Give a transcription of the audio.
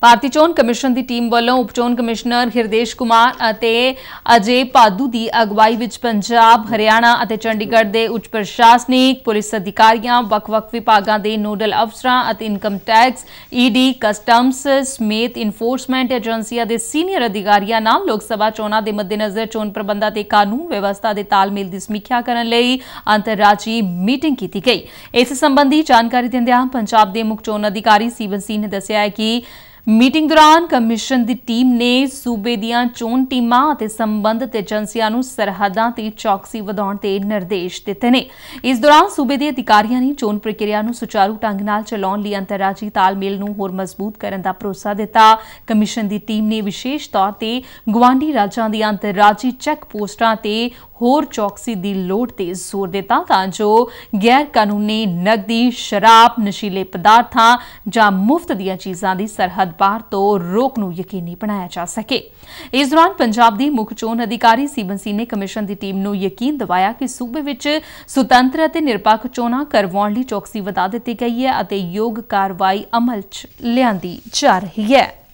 ਭਾਰਤੀ ਚੋਣ ਕਮਿਸ਼ਨ ਦੀ ਟੀਮ ਵੱਲੋਂ ਉਪ ਚੋਣ ਕਮਿਸ਼ਨਰ ਹਿਰਦੇਸ਼ ਕੁਮਾਰ ਅਤੇ ਅਜੇ ਪਾਦੂ ਦੀ ਅਗਵਾਈ ਵਿੱਚ ਪੰਜਾਬ, ਹਰਿਆਣਾ ਅਤੇ ਚੰਡੀਗੜ੍ਹ ਦੇ ਉੱਚ ਪ੍ਰਸ਼ਾਸਨਿਕ, ਪੁਲਿਸ ਅਧਿਕਾਰੀਆਂ, ਵੱਖ-ਵੱਖ ਵਿਭਾਗਾਂ ਦੇ ਨੋਡਲ ਅਫਸਰਾਂ ਅਤੇ ਇਨਕਮ ਟੈਕਸ, ਈਡੀ, ਕਸਟਮਸ ਸਮੇਤ ਇਨਫੋਰਸਮੈਂਟ ਏਜੰਸੀਆਂ ਦੇ ਸੀਨੀਅਰ ਅਧਿਕਾਰੀਆਂ ਨਾਲ ਲੋਕ ਸਭਾ ਚੋਣਾਂ ਦੇ ਮੱਦੇਨਜ਼ਰ ਚੋਣ ਪ੍ਰਬੰਧਾਂ ਤੇ ਕਾਨੂੰਨ ਵਿਵਸਥਾ ਦੇ ਤਾਲਮੇਲ ਦੀ ਸਮੀਖਿਆ ਕਰਨ ਲਈ ਅੰਤਰਰਾਜੀ ਮੀਟਿੰਗ ਕੀਤੀ ਗਈ। ਇਸ ਸੰਬੰਧੀ ਜਾਣਕਾਰੀ ਦਿੰਦਿਆਂ ਪੰਜਾਬ ਦੇ ਮੁੱਖ ਚੋਣ ਅਧਿਕਾਰੀ ਸੀਵਨ ਸਿੰਘ ਨੇ ਦੱਸਿਆ ਹੈ ਕਿ ਮੀਟਿੰਗ ਦੌਰਾਨ ਕਮਿਸ਼ਨ ਦੀ ਟੀਮ ਨੇ ਸੂਬੇ ਦੀਆਂ ਚੋਣ ਟੀਮਾਂ ਅਤੇ ਸੰਬੰਧਿਤ ਏਜੰਸੀਆਂ ਨੂੰ ਸਰਹੱਦਾਂ ਤੇ ਚੌਕਸੀ ਵਧਾਉਣ ਦੇ ਨਿਰਦੇਸ਼ ਦਿੱਤੇ ਨੇ ਇਸ ਦੌਰਾਨ ਸੂਬੇ ਦੇ ਅਧਿਕਾਰੀਆਂ ਨੇ ਚੋਣ ਪ੍ਰਕਿਰਿਆ ਨੂੰ ਸੁਚਾਰੂ ਢੰਗ ਨਾਲ ਚਲਾਉਣ ਲਈ ਅੰਤਰਰਾਜੀ ਤਾਲਮੇਲ ਨੂੰ ਹੋਰ ਮਜ਼ਬੂਤ ਕਰਨ ਦਾ ਭਰੋਸਾ ਦਿੱਤਾ ਕਮਿਸ਼ਨ ਦੀ ਟੀਮ ਨੇ ਵਿਸ਼ੇਸ਼ ਤੌਰ ਤੇ ਗਵਾਂਢੀ ਰਾਜਾਂ ਦੀਆਂ ਅੰਤਰਰਾਜੀ ਚੈੱਕ ਪੋਸਟਾਂ ਤੇ ਹੋਰ ਚੌਕਸੀ ਦੀ ਲੋੜ ਤੇ ਜ਼ੋਰ ਦਿੱਤਾ ਤਾਂ ਜੋ ਗੈਰ ਕਾਨੂੰਨੀ ਨਕਦੀ ਸ਼ਰਾਬ ਨਸ਼ੀਲੇ ਪਦਾਰਥਾਂ ਜਾਂ ਮੁਫਤ ਦੀਆਂ ਚੀਜ਼ਾਂ ਦੀ ਸਰਹੱਦ ਪਨਪਾਰ ਤੋਂ ਰੋਕ ਨੂੰ ਯਕੀਨੀ ਬਣਾਇਆ ਜਾ ਸਕੇ ਇਸ ਦੌਰਾਨ ਪੰਜਾਬ ਦੀ ਮੁੱਖ ਚੋਣ ਅਧਿਕਾਰੀ ਸਿੰਘ ਨੇ ਕਮਿਸ਼ਨ ਦੀ ਟੀਮ ਨੂੰ ਯਕੀਨ ਦਿਵਾਇਆ ਕਿ ਸੂਬੇ ਵਿੱਚ ਸੁਤੰਤਰ ਅਤੇ ਨਿਰਪੱਖ ਚੋਣਾਂ ਕਰਵਾਉਣ ਲਈ ਚੌਕਸੀ ਵਧਾ ਦਿੱਤੀ ਗਈ ਹੈ ਅਤੇ ਯੋਗ ਕਾਰਵਾਈ ਅਮਲ 'ਚ ਲਿਆਂਦੀ ਜਾ ਰਹੀ ਹੈ